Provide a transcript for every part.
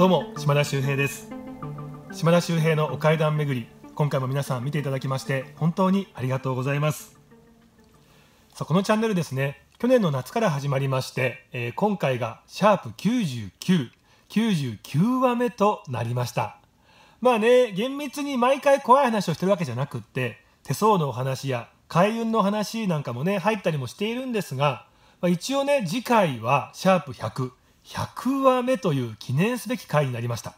どうも島田秀平です島田秀平のお階段巡り今回も皆さん見ていただきまして本当にありがとうございますさこのチャンネルですね去年の夏から始まりまして、えー、今回がシャープ99 99話目となりましたまあね厳密に毎回怖い話をしてるわけじゃなくって手相のお話や開運の話なんかもね入ったりもしているんですが、まあ、一応ね次回はシャープ100 100話目という記念すべき回になりました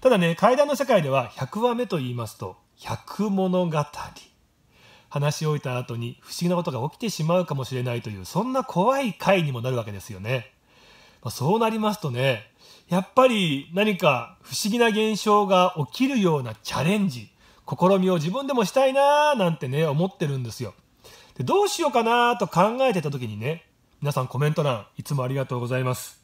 ただね怪談の世界では100話目と言いますと百物語話し終えた後に不思議なことが起きてしまうかもしれないというそんな怖い回にもなるわけですよね、まあ、そうなりますとねやっぱり何か不思議な現象が起きるようなチャレンジ試みを自分でもしたいなーなんてね思ってるんですよでどうしようかなと考えてた時にね皆さんコメント欄いつもありがとうございます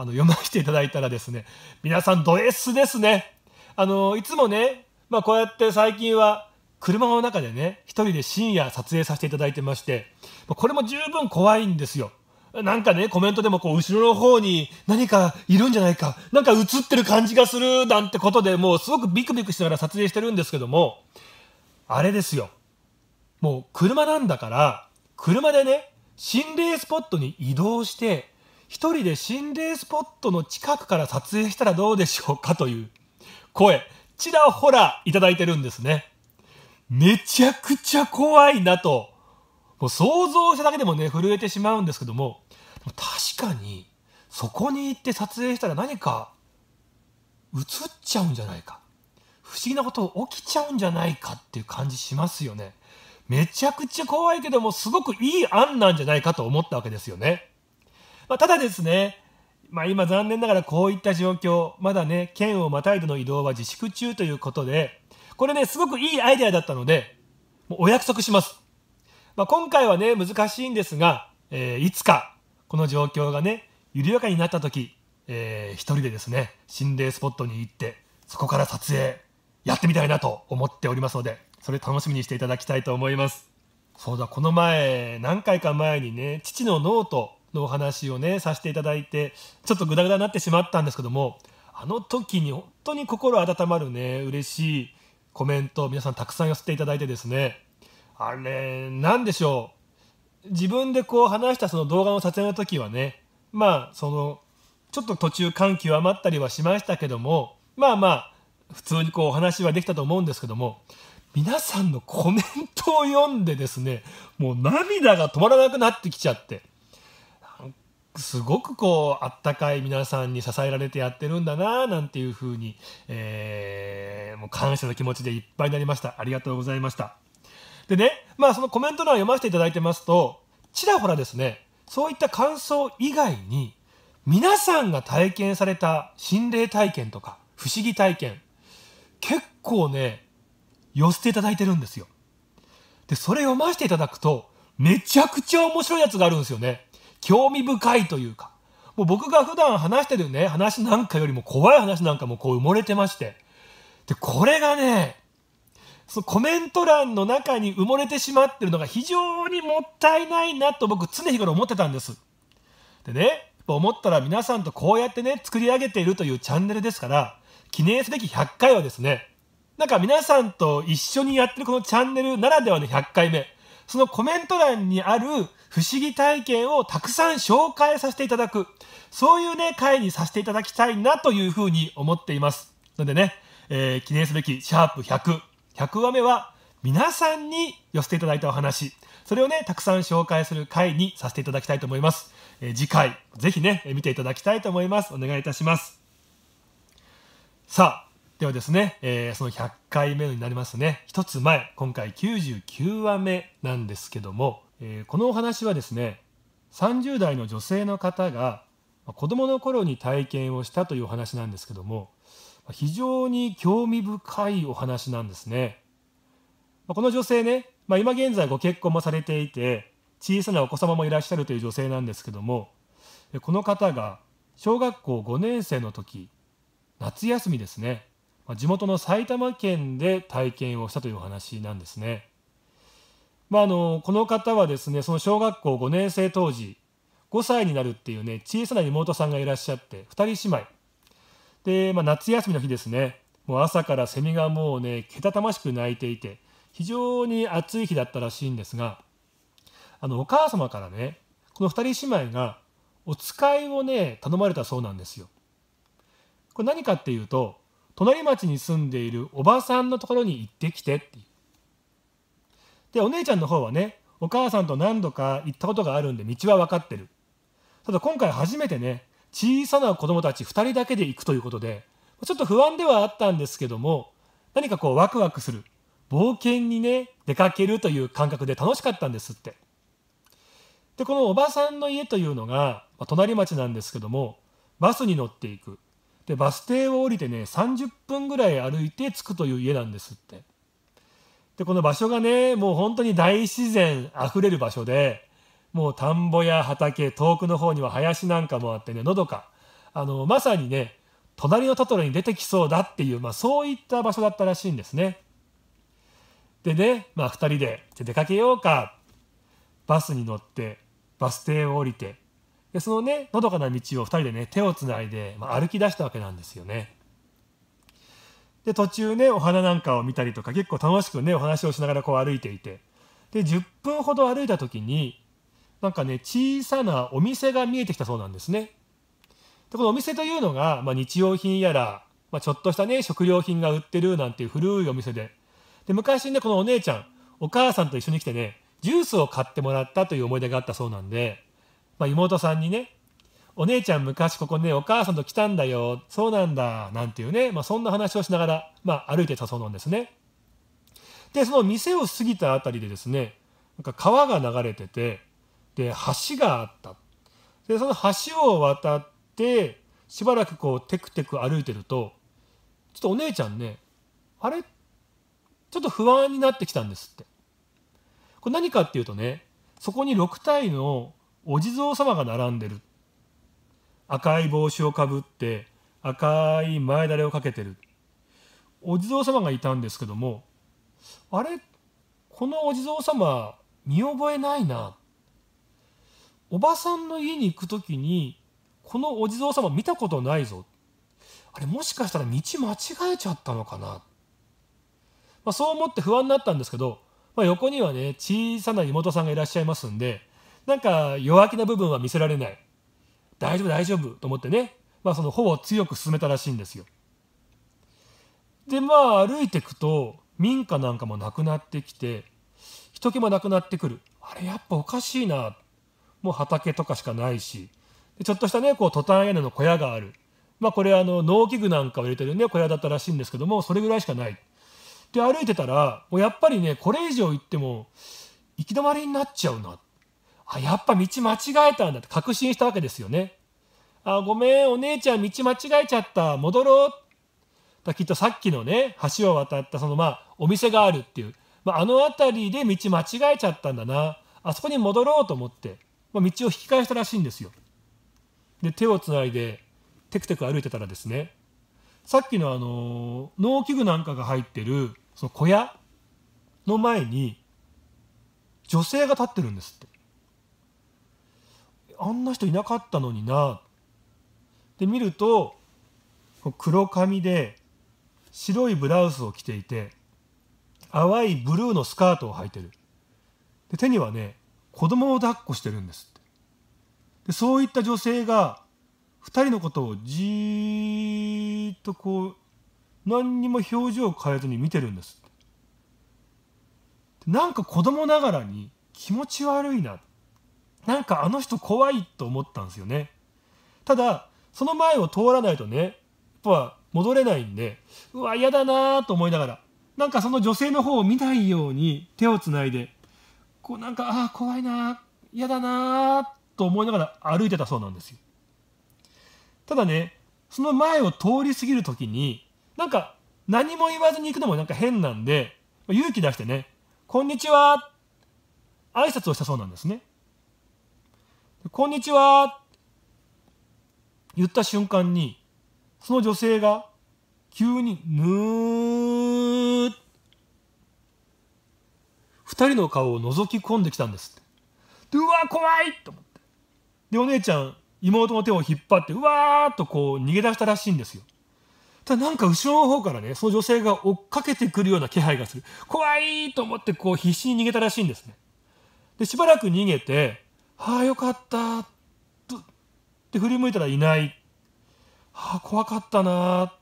あの読ませていただいたらですね、皆さんド S ですね。あの、いつもね、まあこうやって最近は車の中でね、一人で深夜撮影させていただいてまして、これも十分怖いんですよ。なんかね、コメントでもこう、後ろの方に何かいるんじゃないか、なんか映ってる感じがするなんてことでもうすごくビクビクしながら撮影してるんですけども、あれですよ。もう車なんだから、車でね、心霊スポットに移動して、一人で心霊スポットの近くから撮影したらどうでしょうかという声、ちらほらいただいてるんですね。めちゃくちゃ怖いなと、もう想像しただけでもね、震えてしまうんですけども、でも確かに、そこに行って撮影したら何か映っちゃうんじゃないか。不思議なこと起きちゃうんじゃないかっていう感じしますよね。めちゃくちゃ怖いけども、すごくいい案なんじゃないかと思ったわけですよね。まあ、ただですね、まあ、今残念ながらこういった状況、まだね、県をまたいでの移動は自粛中ということで、これね、すごくいいアイデアだったので、もうお約束します。まあ、今回はね、難しいんですが、えー、いつか、この状況がね、緩やかになった時、えー、一人でですね、心霊スポットに行って、そこから撮影、やってみたいなと思っておりますので、それ楽しみにしていただきたいと思います。そうだ、この前、何回か前にね、父のノートのお話をねさせていただいてちょっとグダグダになってしまったんですけどもあの時に本当に心温まるね嬉しいコメント皆さんたくさん寄せていただいてですねあれ何でしょう自分でこう話したその動画の撮影の時はねまあそのちょっと途中感極まったりはしましたけどもまあまあ普通にこうお話はできたと思うんですけども皆さんのコメントを読んでですねもう涙が止まらなくなってきちゃってすごくこうあったかい皆さんに支えられてやってるんだななんていうふうに、えー、もう感謝の気持ちでいっぱいになりましたありがとうございましたでねまあそのコメント欄を読ませていただいてますとちらほらですねそういった感想以外に皆さんが体験された心霊体験とか不思議体験結構ね寄せていただいてるんですよでそれ読ませていただくとめちゃくちゃ面白いやつがあるんですよね興味深いというか、もう僕が普段話してるね、話なんかよりも怖い話なんかもこう埋もれてまして。で、これがね、そのコメント欄の中に埋もれてしまってるのが非常にもったいないなと僕常日頃思ってたんです。でね、思ったら皆さんとこうやってね、作り上げているというチャンネルですから、記念すべき100回はですね、なんか皆さんと一緒にやってるこのチャンネルならではの100回目、そのコメント欄にある不思議体験をたくさん紹介させていただく、そういうね、回にさせていただきたいなというふうに思っています。のでね、えー、記念すべきシャープ100、100話目は皆さんに寄せていただいたお話、それをね、たくさん紹介する回にさせていただきたいと思います。えー、次回、ぜひね、見ていただきたいと思います。お願いいたします。さあ、ではですね、えー、その100回目になりますね。一つ前、今回99話目なんですけども、えー、このお話はですね30代の女性の方が子どもの頃に体験をしたというお話なんですけども非常に興味深いお話なんですね。この女性ね、まあ、今現在ご結婚もされていて小さなお子様もいらっしゃるという女性なんですけどもこの方が小学校5年生の時夏休みですね地元の埼玉県で体験をしたというお話なんですね。まあ、あのこの方はですねその小学校5年生当時5歳になるっていうね小さな妹さんがいらっしゃって2人姉妹で、まあ、夏休みの日ですねもう朝からセミがもうねけたたましく鳴いていて非常に暑い日だったらしいんですがあのお母様からねこの2人姉妹がお使いをね頼まれたそうなんですよ。これ何かっていうと隣町に住んでいるおばさんのところに行ってきてっていうでお姉ちゃんの方はねお母さんと何度か行ったことがあるんで道は分かってるただ今回初めてね小さな子供たち2人だけで行くということでちょっと不安ではあったんですけども何かこうワクワクする冒険にね出かけるという感覚で楽しかったんですってでこのおばさんの家というのが、まあ、隣町なんですけどもバスに乗っていくでバス停を降りてね30分ぐらい歩いて着くという家なんですってでこの場所がねもう本当に大自然あふれる場所でもう田んぼや畑遠くの方には林なんかもあってねのどかあのまさにね隣のトトロに出てきそうだっていう、まあ、そういった場所だったらしいんですね。でね、まあ、2人で出かけようかバスに乗ってバス停を降りてでそのねのどかな道を2人でね手をつないで、まあ、歩き出したわけなんですよね。で途中ねお花なんかを見たりとか結構楽しくねお話をしながらこう歩いていてで10分ほど歩いた時になんかね小さなお店が見えてきたそうなんですね。でこのお店というのが、まあ、日用品やら、まあ、ちょっとしたね食料品が売ってるなんていう古いお店でで昔ねこのお姉ちゃんお母さんと一緒に来てねジュースを買ってもらったという思い出があったそうなんで、まあ、妹さんにねお姉ちゃん昔ここね、お母さんと来たんだよ。そうなんだ。なんていうね。まあ、そんな話をしながら、まあ、歩いてたそうなんですね。で、その店を過ぎた辺りでですね、なんか川が流れてて、で、橋があった。で、その橋を渡って、しばらくこう、テクテク歩いてると、ちょっとお姉ちゃんね、あれちょっと不安になってきたんですって。これ何かっていうとね、そこに6体のお地蔵様が並んでる。赤い帽子をかぶって赤い前だれをかけてるお地蔵様がいたんですけどもあれこのお地蔵様見覚えないなおばさんの家に行く時にこのお地蔵様見たことないぞあれもしかしたら道間違えちゃったのかな、まあ、そう思って不安になったんですけど、まあ、横にはね小さな妹さんがいらっしゃいますんでなんか弱気な部分は見せられない大丈夫大丈夫と思ってね、まあ、そのほぼ強く進めたらしいんですよ。でまあ歩いてくと民家なんかもなくなってきて人気もなくなってくるあれやっぱおかしいなもう畑とかしかないしちょっとしたねこうトタン屋根の小屋があるまあこれあの農機具なんかを入れてるね小屋だったらしいんですけどもそれぐらいしかない。で歩いてたらもうやっぱりねこれ以上行っても行き止まりになっちゃうなって。あやっぱ道間違えたんだって確信したわけですよね。あごめんお姉ちゃん道間違えちゃった戻ろうだきっとさっきのね橋を渡ったそのまあお店があるっていう、まあ、あの辺りで道間違えちゃったんだなあそこに戻ろうと思って、まあ、道を引き返したらしいんですよ。で手をつないでテクテク歩いてたらですねさっきのあの農機具なんかが入ってるその小屋の前に女性が立ってるんですって。あんな人いなかったのになで見ると黒髪で白いブラウスを着ていて淡いブルーのスカートを履いてるで手にはね子供を抱っこしてるんですってでそういった女性が2人のことをじーっとこう何にも表情を変えずに見てるんですなんか子供ながらに気持ち悪いななんかあの人怖いと思ったんですよねただその前を通らないとねやっぱ戻れないんでうわ嫌だなと思いながらなんかその女性の方を見ないように手をつないでこうなんかああ怖いな嫌だなと思いながら歩いてたそうなんですよただねその前を通り過ぎる時になんか何も言わずに行くのもなんか変なんで勇気出してね「こんにちは」挨拶をしたそうなんですねこんにちは言った瞬間に、その女性が急にぬー二人の顔を覗き込んできたんですって。でうわ怖いと思って。で、お姉ちゃん、妹の手を引っ張って、うわーっとこう逃げ出したらしいんですよ。ただなんか後ろの方からね、その女性が追っかけてくるような気配がする。怖いと思ってこう必死に逃げたらしいんですね。で、しばらく逃げて、ああよかったって振り向いたらいないああ怖かったな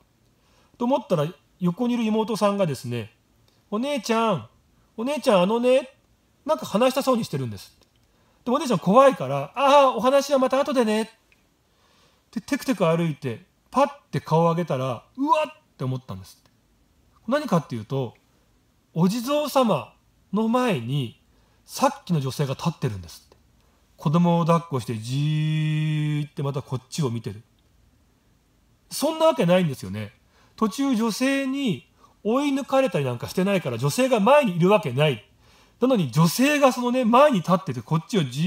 と思ったら横にいる妹さんがですね「お姉ちゃんお姉ちゃんあのね」なんか話したそうにしてるんですでお姉ちゃん怖いから「ああお話はまた後でね」ってテクテク歩いてパッて顔を上げたらうわっって思ったんです何かっていうとお地蔵様の前にさっきの女性が立ってるんです子供を抱っこしてじーってまたこっちを見てるそんなわけないんですよね途中女性に追い抜かれたりなんかしてないから女性が前にいるわけないなのに女性がそのね前に立っててこっちをじ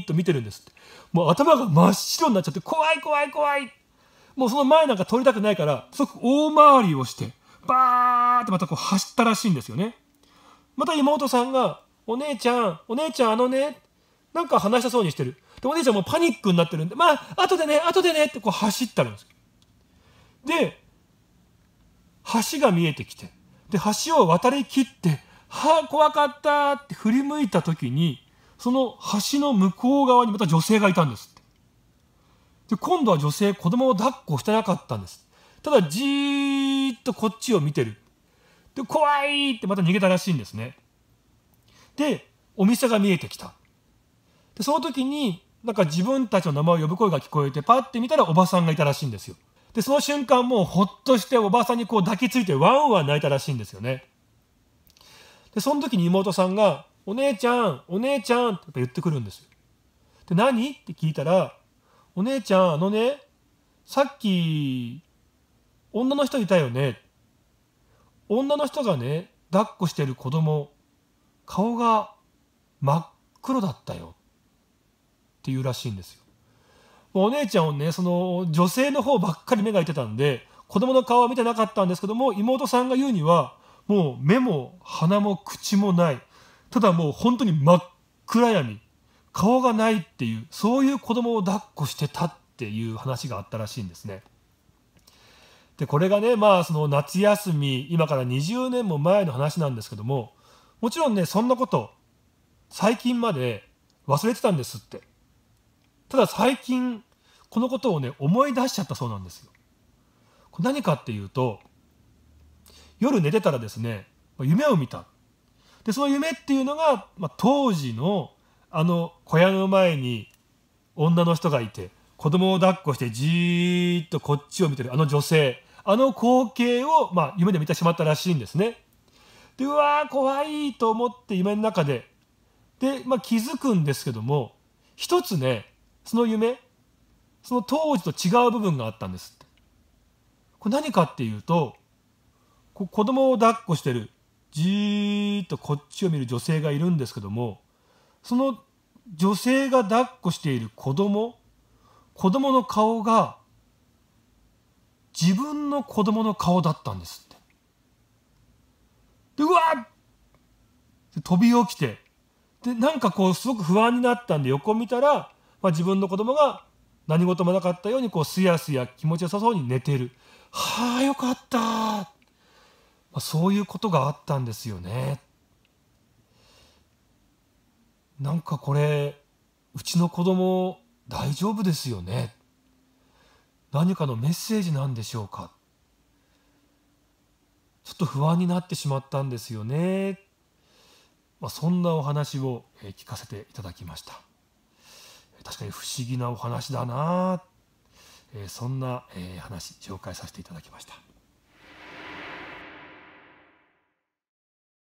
ーっと見てるんですってもう頭が真っ白になっちゃって怖い怖い怖いもうその前なんか通りたくないから即大回りをしてバーってまたこう走ったらしいんですよねまた妹さんが「お姉ちゃんお姉ちゃんあのねなんか話したそうにしてる。で、お姉ちゃんもパニックになってるんで、まあ、後でね、後でねってこう走ったんですで、橋が見えてきて、で、橋を渡りきって、はあ、怖かったって振り向いた時に、その橋の向こう側にまた女性がいたんですって。で、今度は女性、子供を抱っこしてなかったんです。ただ、じーっとこっちを見てる。で、怖いってまた逃げたらしいんですね。で、お店が見えてきた。でその時になんか自分たちの名前を呼ぶ声が聞こえてパッて見たらおばさんがいたらしいんですよでその瞬間もうほっとしておばさんにこう抱きついてワンワン泣いたらしいんですよねでその時に妹さんが「お姉ちゃんお姉ちゃん」って言ってくるんですよで何って聞いたら「お姉ちゃんあのねさっき女の人いたよね女の人がね抱っこしてる子供顔が真っ黒だったよ」ていうらしいんですよ。お姉ちゃんをね、その女性の方ばっかり目がいてたんで、子供の顔は見てなかったんですけども、妹さんが言うには、もう目も鼻も口もない。ただもう本当に真っ暗闇。顔がないっていう、そういう子供を抱っこしてたっていう話があったらしいんですね。で、これがね、まあその夏休み、今から20年も前の話なんですけども、もちろんね、そんなこと、最近まで忘れてたんですって。ただ最近このことをね思い出しちゃったそうなんですよ。何かっていうと夜寝てたらですね夢を見たでその夢っていうのが、まあ、当時のあの小屋の前に女の人がいて子供を抱っこしてじーっとこっちを見てるあの女性あの光景を、まあ、夢で見てしまったらしいんですね。でうわー怖いと思って夢の中でで、まあ、気づくんですけども一つねその夢その当時と違う部分があったんですってこれ何かっていうと子供を抱っこしてるじーっとこっちを見る女性がいるんですけどもその女性が抱っこしている子供子供の顔が自分の子供の顔だったんですってでうわっ飛び起きてでなんかこうすごく不安になったんで横見たらまあ、自分の子供が何事もなかったようにこうすやすや気持ちよさそうに寝てるはあよかった、まあ、そういうことがあったんですよねなんかこれうちの子供大丈夫ですよね何かのメッセージなんでしょうかちょっと不安になってしまったんですよね、まあ、そんなお話を聞かせていただきました。確かに不思議なお話だな、えそんな、え話紹介させていただきました。